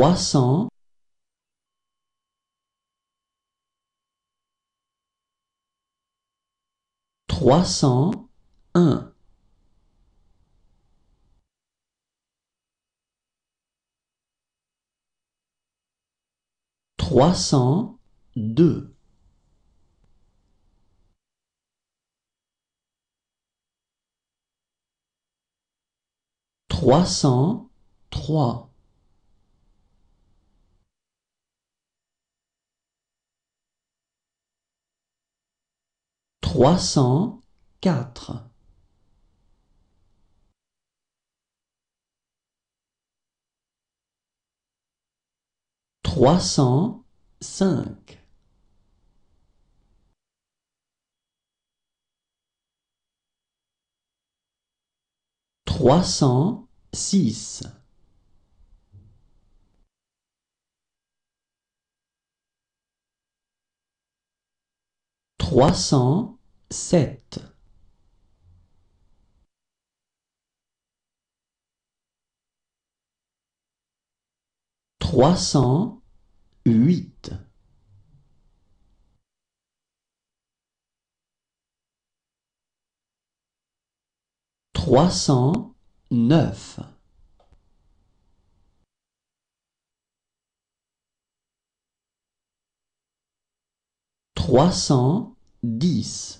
300 301 302 303 304 305 306 307 7 308 309 310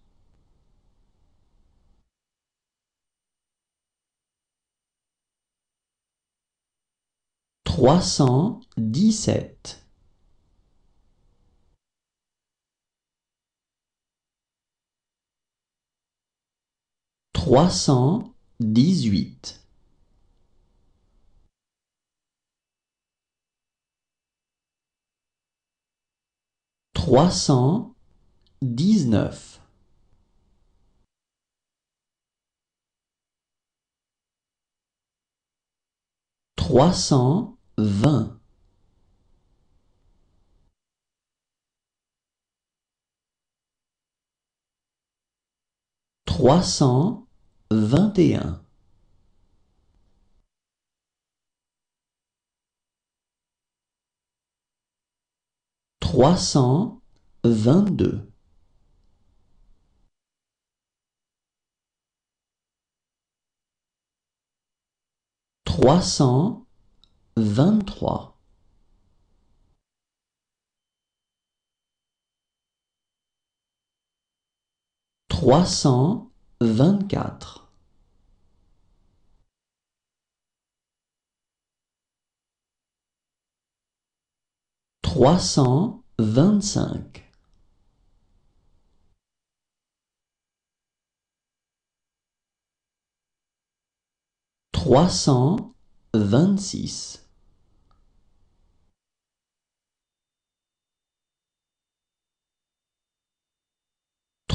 317 318 319 300 20 321 322 300 vingt-trois trois cent vingt-quatre trois cent vingt-cinq trois cent vingt-six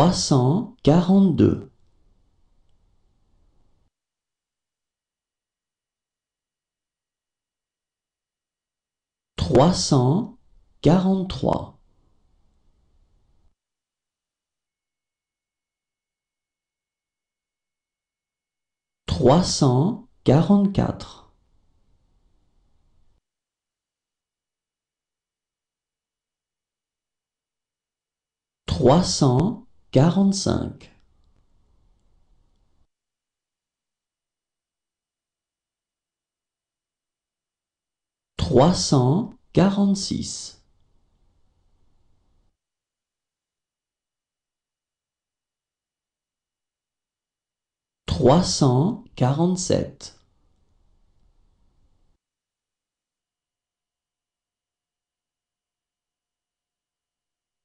342 343 344 300 45 346 347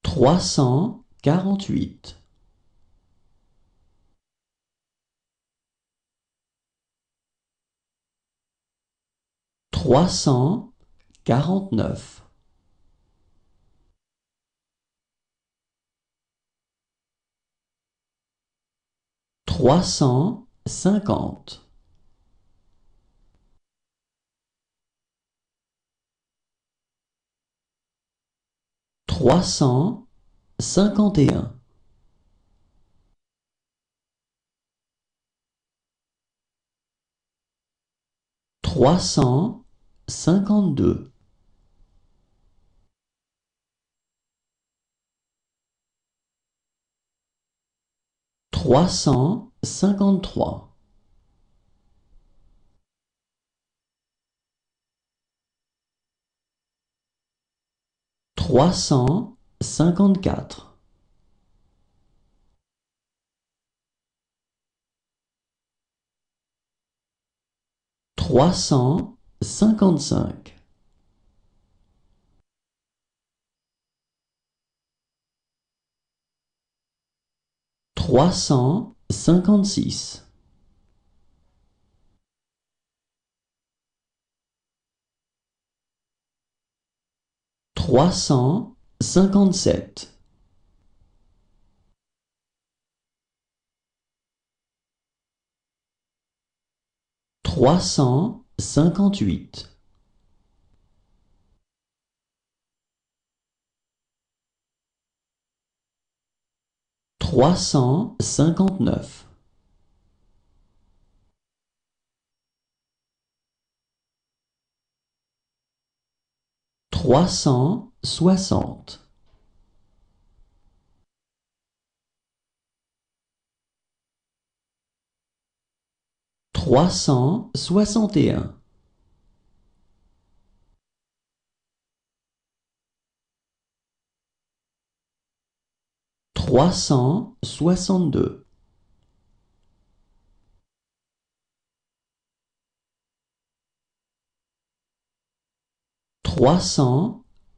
300. 48 349 350 350 51 352 353 300 cinquante-quatre trois cent cinquante-cinq trois cent cinquante-six trois cents 57 358 359 359 soixante trois cent soixante et un trois cent soixante-deux trois cent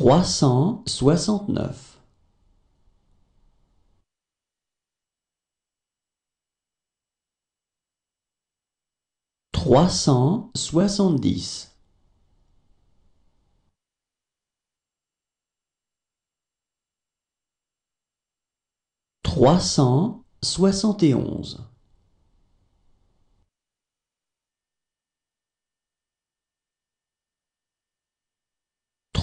trois cent soixante-neuf. Trois cent soixante-dix. Trois cent soixante et onze.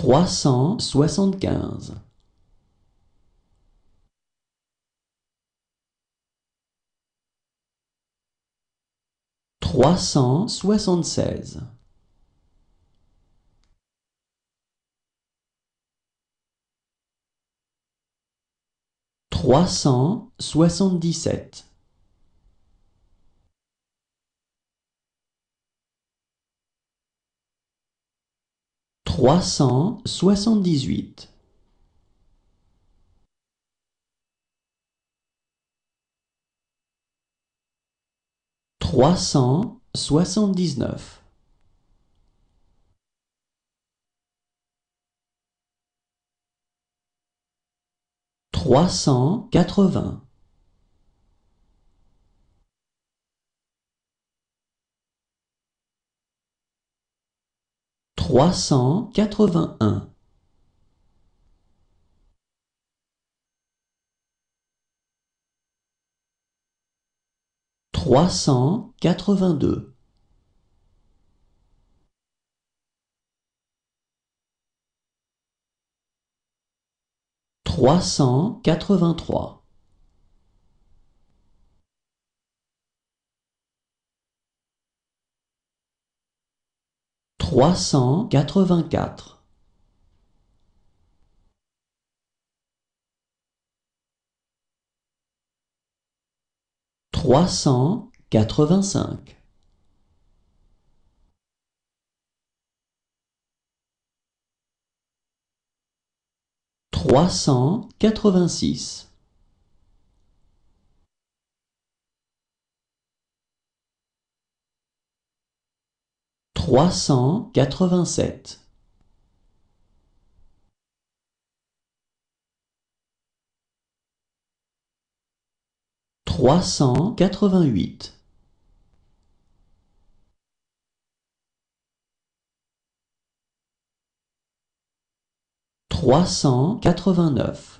trois cent soixante-quinze. Trois cent soixante-seize. Trois cent soixante-dix-sept. trois cent soixante-dix-huit. Trois cent soixante-dix-neuf. Trois cent quatre-vingts. trois cent quatre-vingt-un. trois cent quatre-vingt-deux. trois cent quatre-vingt-trois. trois cent quatre-vingt-quatre. Trois cent quatre-vingt-cinq. Trois cent quatre-vingt-six. trois cent quatre-vingt-sept. Trois cent quatre-vingt-huit. Trois cent quatre-vingt-neuf.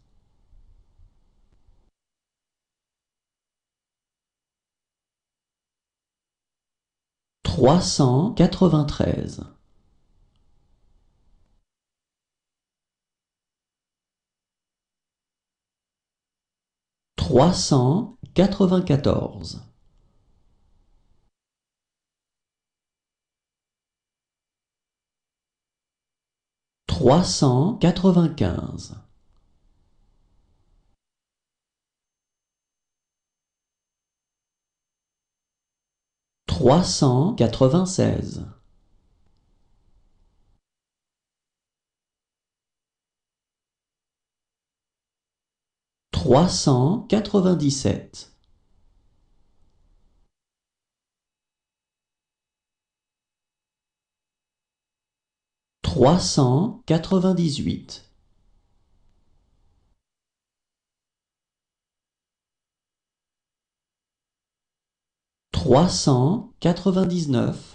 trois cent quatre-vingt-treize. trois cent quatre-vingt-quatorze. Trois cent quatre-vingt-quinze. trois cent quatre-vingt-seize. Trois cent quatre-vingt-dix-sept. Trois cent quatre-vingt-dix-huit. 399